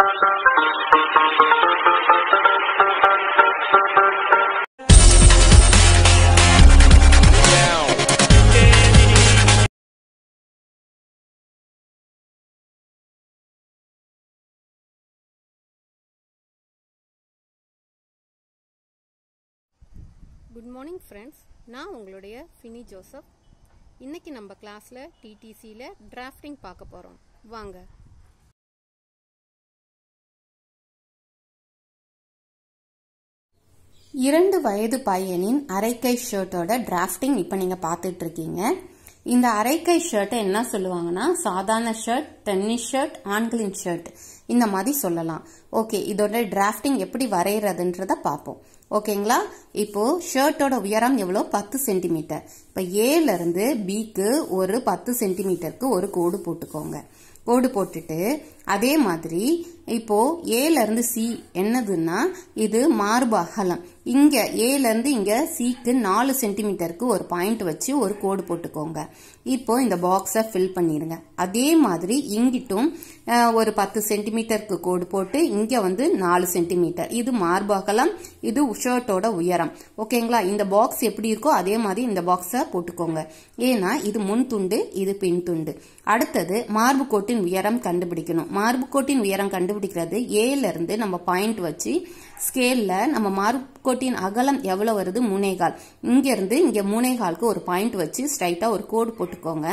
good morning friends நான் உங்களுடைய ஃபினி Joseph இன்றைக்கி நம்ம கிளாஸில் டிடிசியில் டிராஃப்டிங் பார்க்க போகிறோம் வாங்க இரண்டு வயது பையனின் அரைக்கை ஷர்ட்டோட டிராஃப்டிங் இப்போ நீங்கள் பார்த்துட்டு இருக்கீங்க இந்த அரைக்கை ஷர்ட்டை என்ன சொல்லுவாங்கன்னா சாதாரண ஷர்ட் டென்னிஸ் ஷர்ட் ஆண்களின் ஷர்ட் இந்த மாதிரி சொல்லலாம் ஓகே இதோட டிராஃப்டிங் எப்படி வரைகிறதுன்றத பார்ப்போம் ஓகேங்களா இப்போது ஷர்ட்டோட உயரம் எவ்வளோ பத்து சென்டிமீட்டர் இப்போ இருந்து பிக்கு ஒரு பத்து சென்டிமீட்டருக்கு ஒரு கோடு போட்டுக்கோங்க கோடு போட்டுட்டு அதே மாதிரி இப்போது இருந்து சி என்னதுன்னா இது மார்பு அகலம் இங்கே ஏலேருந்து இங்கே சிக்கு நாலு சென்டிமீட்டருக்கு ஒரு பாயிண்ட் வச்சு ஒரு கோடு போட்டுக்கோங்க இப்போ இந்த பாக்ஸை ஃபில் பண்ணிடுங்க அதே மாதிரி இங்கிட்டும் ஒரு பத்து சென்டிமீட்டருக்கு கோடு போட்டு இங்கே வந்து நாலு சென்டிமீட்டர் இது மார்பு அகலம் இது ஷர்ட்டோட உயரம் சக்கரம் ஓகேங்களா இந்த பாக்ஸ் எப்படி இருக்கோ அதே மாதிரி இந்த பாக்ஸை போட்டுக்கோங்க ஏன்னா இது முன் துண்டு இது பின் துண்டு அடுத்தது மார்பு கோட்டின் உயரம் கண்டுபிடிக்கணும் மார்பு கோட்டின் உயரம் கண்டுபிடிக்கிறது இருந்து நம்ம பாயிண்ட் வச்சு ஸ்கேலில் நம்ம மார்பு கோட்டின் அகலம் எவ்வளோ வருது மூனேகால் இங்கேருந்து இங்கே மூனேகாலுக்கு ஒரு பாயிண்ட் வச்சு ஸ்ட்ரைட்டாக ஒரு கோடு போட்டுக்கோங்க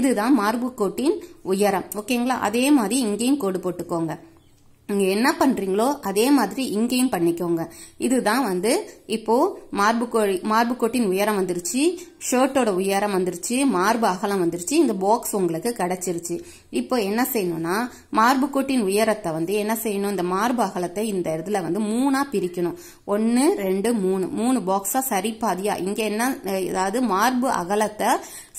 இதுதான் மார்பு கோட்டின் உயரம் ஓகேங்களா அதே மாதிரி இங்கேயும் கோடு போட்டுக்கோங்க நீங்கள் என்ன பண்ணுறீங்களோ அதே மாதிரி இங்கேயும் பண்ணிக்கோங்க இதுதான் வந்து இப்போது மார்பு கோட்டின் உயரம் வந்துருச்சு ஷர்ட்டோட உயரம் வந்துருச்சு மார்பு அகலம் வந்துருச்சு இந்த பாக்ஸ் உங்களுக்கு கிடைச்சிருச்சு இப்போ என்ன செய்யணும்னா மார்பு கோட்டின் உயரத்தை வந்து என்ன செய்யணும் இந்த மார்பு அகலத்தை இந்த இடத்துல வந்து மூணா பிரிக்கணும் ஒன்று ரெண்டு மூணு மூணு பாக்ஸா சரி பாதியா இங்க என்ன ஏதாவது மார்பு அகலத்தை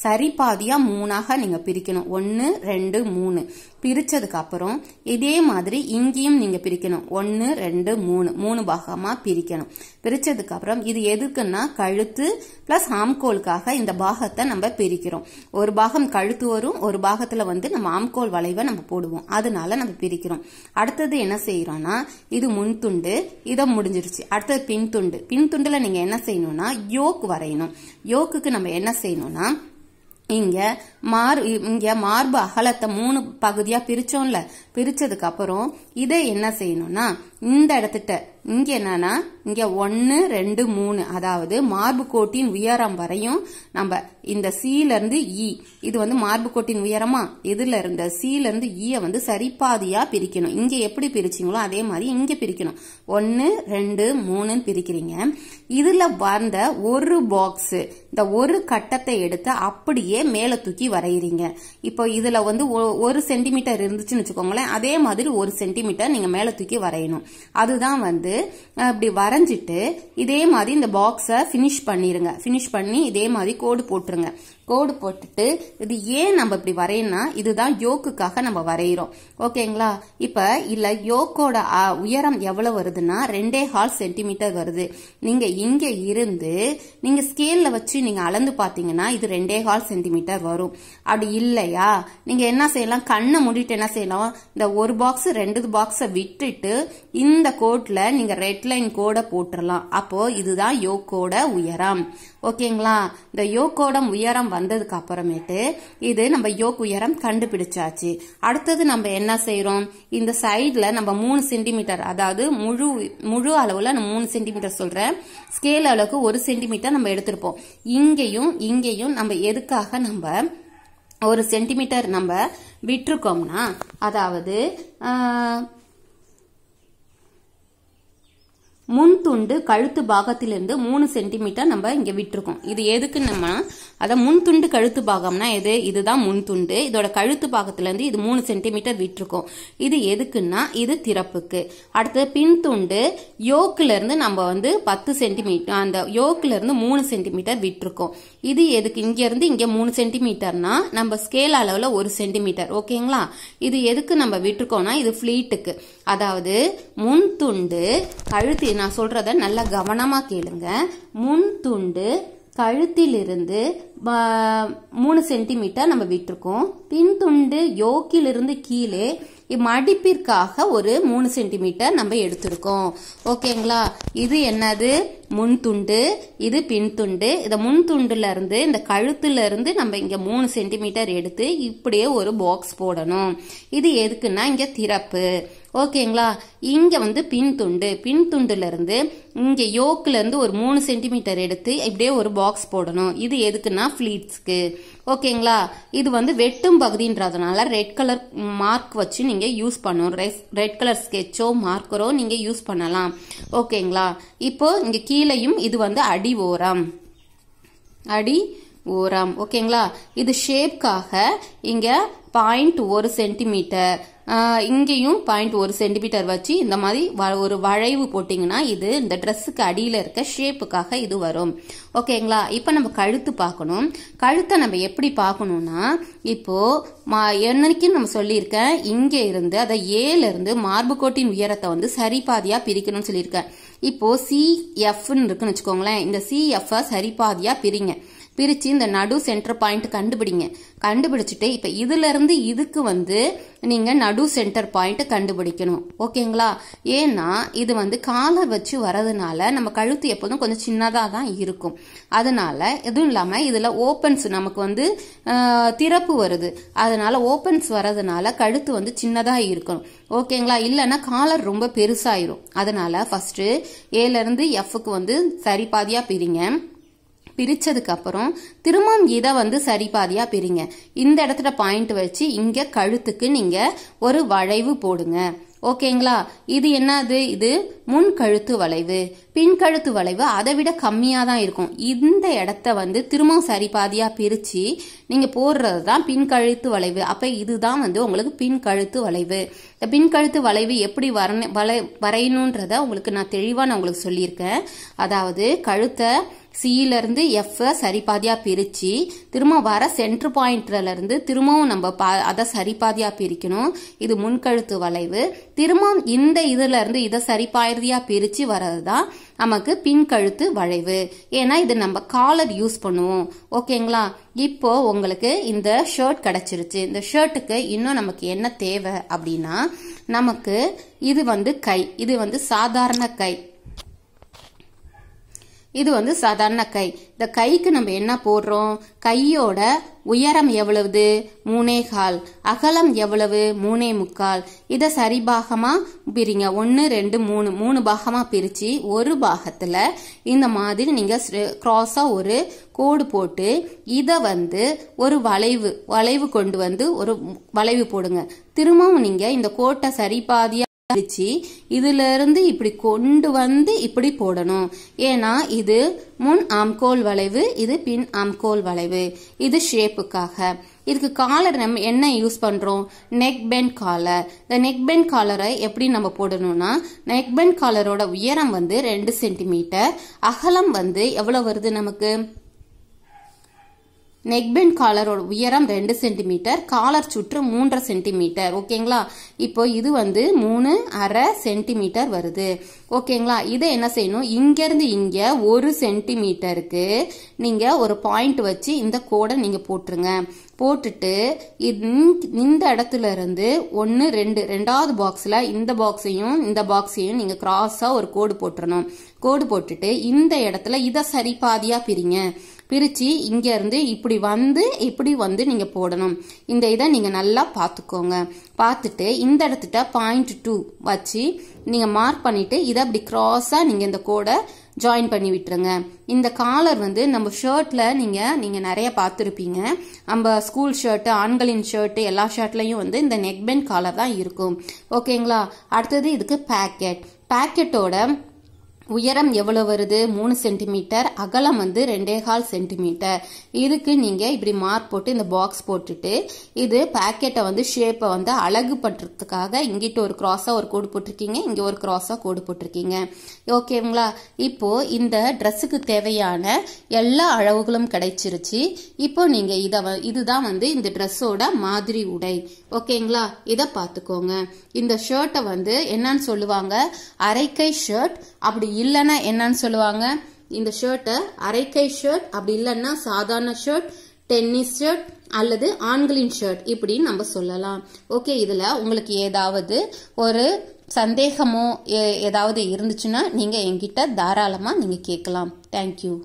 சரி பாதியா மூணாக நீங்க பிரிக்கணும் ஒன்று ரெண்டு மூணு பிரிச்சதுக்கு அப்புறம் இதே மாதிரி இங்கேயும் நீங்க பிரிக்கணும் ஒன்று ரெண்டு மூணு மூணு பாகமா பிரிக்கணும் பிரிச்சதுக்கு அப்புறம் இது எதுக்குன்னா கழுத்து பிளஸ் ஆம்கோலுக்காக பண்ணுறதுக்காக இந்த பாகத்தை நம்ம பிரிக்கிறோம் ஒரு பாகம் கழுத்து வரும் ஒரு பாகத்தில் வந்து நம்ம ஆம்கோல் வளைவை நம்ம போடுவோம் அதனால நம்ம பிரிக்கிறோம் அடுத்தது என்ன செய்யறோம்னா இது முன் துண்டு இதை முடிஞ்சிருச்சு அடுத்தது பின் துண்டு பின் துண்டில் நீங்கள் என்ன செய்யணும்னா யோக் வரையணும் யோக்குக்கு நம்ம என்ன செய்யணும்னா இங்க மார் இங்க மார்பு அகலத்தை மூணு பகுதியா பிரிச்சோம்ல பிரிச்சதுக்கு அப்புறம் இதை என்ன செய்யணும்னா இந்த இடத்துட்ட இங்க என்னன்னா இங்க ஒன்னு ரெண்டு மூணு அதாவது மார்பு கோட்டின் உயரம் வரையும் நம்ம இந்த சீல இருந்து இ இது வந்து மார்பு கோட்டின் உயரமா இதுல இருந்த சீல இருந்து ஈய வந்து சரிபாதியா பிரிக்கணும் இங்க எப்படி பிரிச்சிங்களோ அதே மாதிரி இங்க பிரிக்கணும் ஒன்னு ரெண்டு மூணுன்னு பிரிக்கிறீங்க இதுல வந்த ஒரு பாக்ஸ் இந்த ஒரு கட்டத்தை எடுத்து அப்படியே மேல தூக்கி வரைகிறீங்க இப்போ இதுல வந்து ஒரு சென்டிமீட்டர் இருந்துச்சுன்னு வச்சுக்கோங்களேன் அதே மாதிரி ஒரு சென்டிமீட்டர் நீங்க மேல தூக்கி வரையணும் அதுதான் வந்து இப்படி வரைஞ்சிட்டு இதே மாதிரி இந்த பாக்ஸை ஃபினிஷ் பண்ணிடுங்க ஃபினிஷ் பண்ணி இதே மாதிரி கோடு போட்டுருங்க கோடு போட்டுட்டு இது ஏன் நம்ம இப்படி வரையினா இதுதான் யோக்குக்காக நம்ம வரைகிறோம் ஓகேங்களா இப்ப இல்ல யோக்கோட உயரம் எவ்வளவு வருதுன்னா ரெண்டே ஹால் சென்டிமீட்டர் வருது நீங்க இங்க இருந்து நீங்க ஸ்கேல்ல வச்சு நீங்க அளந்து பாத்தீங்கன்னா இது ரெண்டே ஹால் சென்டிமீட்டர் வரும் அப்படி இல்லையா நீங்க என்ன செய்யலாம் கண்ணை மூடிட்டு என்ன செய்யலாம் இந்த ஒரு பாக்ஸ் ரெண்டு பாக்ஸை விட்டுட்டு இந்த கோட்ல நீங்க ரெட் லைன் கோடை போட்டுடலாம் அப்போ இதுதான் யோக்கோட உயரம் ஓகேங்களா இந்த யோக்கோட உயரம் வந்ததுக்கு அப்புறமேட்டு இது நம்ம யோக் உயரம் கண்டுபிடிச்சாச்சு அடுத்தது நம்ம என்ன செய்யறோம் இந்த சைடில் நம்ம மூணு சென்டிமீட்டர் அதாவது முழு முழு அளவில் நம்ம மூணு சென்டிமீட்டர் சொல்றேன் ஸ்கேல் அளவுக்கு ஒரு சென்டிமீட்டர் நம்ம எடுத்திருப்போம் இங்கேயும் இங்கேயும் நம்ம எதுக்காக நம்ம ஒரு சென்டிமீட்டர் நம்ம விட்டுருக்கோம்னா அதாவது முன் துண்டு கழுத்து பாகத்திலிருந்து மூணு சென்டிமீட்டர் நம்ம இங்கே விட்டுருக்கோம் இது எதுக்கு நம்ம அதான் முன் துண்டு கழுத்து பாகம்னா எது இதுதான் முன் துண்டு இதோட கழுத்து பாகத்துலேருந்து இது மூணு சென்டிமீட்டர் விட்டுருக்கோம் இது எதுக்குன்னா இது திறப்புக்கு அடுத்தது பின் துண்டு இருந்து நம்ம வந்து பத்து சென்டிமீட்டர் அந்த இருந்து மூணு சென்டிமீட்டர் விட்டுருக்கோம் இது எதுக்கு இங்கேருந்து இங்கே மூணு சென்டிமீட்டர்னா நம்ம ஸ்கேல் அளவில் ஒரு சென்டிமீட்டர் ஓகேங்களா இது எதுக்கு நம்ம விட்டுருக்கோம்னா இது ஃப்ளீட்டுக்கு அதாவது முன் துண்டு கழுத்து நான் சொல்கிறத நல்லா கவனமாக கேளுங்க முன் துண்டு கழுத்திலிருந்து மூணு சென்டிமீட்டர் நம்ம விட்டுருக்கோம் பின்துண்டு யோக்கிலிருந்து கீழே மடிப்பிற்காக ஒரு மூணு சென்டிமீட்டர் நம்ம எடுத்திருக்கோம் ஓகேங்களா இது என்னது முன் துண்டு இது பின் துண்டு இந்த முன்துண்டுல இருந்து இந்த கழுத்துல இருந்து நம்ம இங்க மூணு சென்டிமீட்டர் எடுத்து இப்படியே ஒரு பாக்ஸ் போடணும் இது எதுக்குன்னா இங்க திறப்பு ஓகேங்களா இங்க வந்து பின் துண்டு பின் இருந்து இங்க யோக்குல இருந்து ஒரு மூணு சென்டிமீட்டர் எடுத்து இப்படியே ஒரு பாக்ஸ் போடணும் இது எதுக்குன்னா ஃபிளீட்ஸ்க்கு ஓகேங்களா இது வந்து வெட்டும் பகுதின்றதுனால ரெட் கலர் மார்க் வச்சு நீங்க யூஸ் பண்ணணும் ரெட் கலர் ஸ்கெட்சோ மார்க்கரோ நீங்க யூஸ் பண்ணலாம் ஓகேங்களா இப்போ இங்க கீழே கீழையும் இது வந்து அடி ஓரம் அடி ஓரம் ஓகேங்களா இது ஷேப்காக இங்கே பாயிண்ட் ஒரு சென்டிமீட்டர் இங்கேயும் பாயிண்ட் ஒரு சென்டிமீட்டர் வச்சு இந்த மாதிரி ஒரு வளைவு போட்டிங்கன்னா இது இந்த ட்ரெஸ்ஸுக்கு அடியில் இருக்க ஷேப்புக்காக இது வரும் ஓகேங்களா இப்போ நம்ம கழுத்து பார்க்கணும் கழுத்தை நம்ம எப்படி பார்க்கணும்னா இப்போது என்னைக்கு நம்ம சொல்லியிருக்கேன் இங்கே இருந்து அதை ஏலேருந்து மார்புக்கோட்டின் உயரத்தை வந்து சரிபாதியாக பிரிக்கணும்னு சொல்லியிருக்கேன் இப்போ சிஎஃப்னு இருக்குன்னு வச்சுக்கோங்களேன் இந்த சிஎஃப்ஐ சரிபாதியாக பிரிங்க பிரித்து இந்த நடு சென்டர் பாயிண்ட் கண்டுபிடிங்க கண்டுபிடிச்சிட்டு இப்போ இதுலேருந்து இதுக்கு வந்து நீங்கள் நடு சென்டர் பாயிண்ட் கண்டுபிடிக்கணும் ஓகேங்களா ஏன்னா இது வந்து காலை வச்சு வரதுனால நம்ம கழுத்து எப்போதும் கொஞ்சம் சின்னதாக தான் இருக்கும் அதனால எதுவும் இல்லாமல் இதில் ஓப்பன்ஸ் நமக்கு வந்து திறப்பு வருது அதனால ஓப்பன்ஸ் வரதுனால கழுத்து வந்து சின்னதாக இருக்கணும் ஓகேங்களா இல்லைன்னா காலர் ரொம்ப பெருசாயிரும் அதனால ஏல இருந்து எஃப்க்கு வந்து சரி பாதியாக பிரிங்க அப்புறம் திரும்பவும் இதை வந்து சரி பாதியாக பிரிங்க இந்த இடத்துல பாயிண்ட் வச்சு இங்கே கழுத்துக்கு நீங்கள் ஒரு வளைவு போடுங்க ஓகேங்களா இது என்னது இது முன் கழுத்து வளைவு பின் கழுத்து வளைவு அதை விட கம்மியாக தான் இருக்கும் இந்த இடத்த வந்து திரும்பவும் சரி பாதியாக பிரித்து நீங்கள் போடுறது தான் பின் கழுத்து வளைவு அப்போ இதுதான் வந்து உங்களுக்கு பின் கழுத்து வளைவு இந்த பின் கழுத்து வளைவு எப்படி வரணும் வளை வரையணுன்றத உங்களுக்கு நான் தெளிவாக நான் உங்களுக்கு சொல்லியிருக்கேன் அதாவது கழுத்தை சியிலேருந்து எஃப்ஐ சரிபாதியாக பிரித்து திரும்ப வர சென்ட்ரு பாயிண்ட்லேருந்து திரும்பவும் நம்ம பா அதை சரிபாதியாக பிரிக்கணும் இது முன்கழுத்து வளைவு திரும்பவும் இந்த இதுலேருந்து இதை சரிபாய பகுதியாக பிரித்து வர்றது தான் நமக்கு பின்கழுத்து வளைவு ஏன்னா இது நம்ம காலர் யூஸ் பண்ணுவோம் ஓகேங்களா இப்போ உங்களுக்கு இந்த ஷர்ட் கிடைச்சிருச்சு இந்த ஷர்ட்டுக்கு இன்னும் நமக்கு என்ன தேவை அப்படின்னா நமக்கு இது வந்து கை இது வந்து சாதாரண கை இது வந்து சாதாரண கை இந்த கைக்கு நம்ம என்ன போடுறோம் கையோட உயரம் எவ்வளவு மூணே கால் அகலம் எவ்வளவு மூணே முக்கால் இதை சரிபாகமாக பிரிங்க ஒன்று ரெண்டு மூணு மூணு பாகமாக பிரித்து ஒரு பாகத்தில் இந்த மாதிரி நீங்கள் க்ராஸாக ஒரு கோடு போட்டு இதை வந்து ஒரு வளைவு வளைவு கொண்டு வந்து ஒரு வளைவு போடுங்க திரும்பவும் நீங்கள் இந்த கோட்டை சரிபாதியாக அடிச்சு இதுல இருந்து இப்படி கொண்டு வந்து இப்படி போடணும் ஏன்னா இது முன் ஆம்கோல் வளைவு இது பின் ஆம்கோல் வளைவு இது ஷேப்புக்காக இதுக்கு காலர் நம்ம என்ன யூஸ் பண்றோம் நெக் பெண்ட் காலர் இந்த நெக் பெண்ட் காலரை எப்படி நம்ம போடணும்னா நெக் பெண்ட் காலரோட உயரம் வந்து ரெண்டு சென்டிமீட்டர் அகலம் வந்து எவ்வளவு வருது நமக்கு நெக் பெண்ட் காலரோட உயரம் ரெண்டு சென்டிமீட்டர் காலர் சுற்று மூன்றரை சென்டிமீட்டர் ஓகேங்களா இப்போ இது வந்து மூணு அரை சென்டிமீட்டர் வருது ஓகேங்களா இதை என்ன செய்யணும் இங்கேருந்து இங்கே ஒரு சென்டிமீட்டருக்கு நீங்கள் ஒரு பாயிண்ட் வச்சு இந்த கோடை நீங்கள் போட்டுருங்க போட்டுட்டு இந்த இடத்துல இருந்து ஒன்று ரெண்டு ரெண்டாவது பாக்ஸில் இந்த பாக்ஸையும் இந்த பாக்ஸையும் நீங்கள் கிராஸாக ஒரு கோடு போட்டுறணும் கோடு போட்டுட்டு இந்த இடத்துல இதை சரி பாதியாக பிரிங்க பிரித்து இங்கேருந்து இப்படி வந்து இப்படி வந்து நீங்கள் போடணும் இந்த இதை நீங்கள் நல்லா பார்த்துக்கோங்க பார்த்துட்டு இந்த இடத்துட்ட பாயிண்ட் டூ வச்சு நீங்கள் மார்க் பண்ணிவிட்டு இதை அப்படி க்ராஸாக நீங்கள் இந்த கோடை ஜாயின் பண்ணி விட்டுருங்க இந்த காலர் வந்து நம்ம ஷர்ட்டில் நீங்கள் நீங்கள் நிறைய பார்த்துருப்பீங்க நம்ம ஸ்கூல் ஷர்ட்டு ஆண்களின் ஷர்ட்டு எல்லா ஷர்ட்லேயும் வந்து இந்த நெக் பெண்ட் காலர் தான் இருக்கும் ஓகேங்களா அடுத்தது இதுக்கு பேக்கெட் பேக்கெட்டோட உயரம் எவ்வளோ வருது மூணு சென்டிமீட்டர் அகலம் வந்து ரெண்டே கால் சென்டிமீட்டர் இதுக்கு நீங்கள் இப்படி மார்க் போட்டு இந்த பாக்ஸ் போட்டுட்டு இது பேக்கெட்டை வந்து ஷேப்பை வந்து அழகு பட்டுறதுக்காக இங்கிட்ட ஒரு க்ராஸாக ஒரு கோடு போட்டிருக்கீங்க இங்கே ஒரு க்ராஸாக கோடு போட்டிருக்கீங்க ஓகேங்களா இப்போது இந்த ட்ரெஸ்ஸுக்கு தேவையான எல்லா அளவுகளும் கிடைச்சிருச்சு இப்போ நீங்கள் இதை இதுதான் வந்து இந்த ட்ரெஸ்ஸோட மாதிரி உடை ஓகேங்களா இதை பார்த்துக்கோங்க இந்த ஷர்ட்டை வந்து என்னன்னு சொல்லுவாங்க அரைக்கை ஷர்ட் அப்படி இல்லைன்னா என்னன்னு சொல்லுவாங்க இந்த ஷர்ட்டை அரைக்கை ஷர்ட் அப்படி இல்லைன்னா சாதாரண ஷர்ட் டென்னிஸ் ஷர்ட் அல்லது ஆண்களின் ஷர்ட் இப்படின்னு நம்ம சொல்லலாம் ஓகே இதில் உங்களுக்கு ஏதாவது ஒரு சந்தேகமோ ஏதாவது இருந்துச்சுன்னா நீங்கள் எங்கிட்ட தாராளமாக நீங்கள் கேட்கலாம் தேங்க்யூ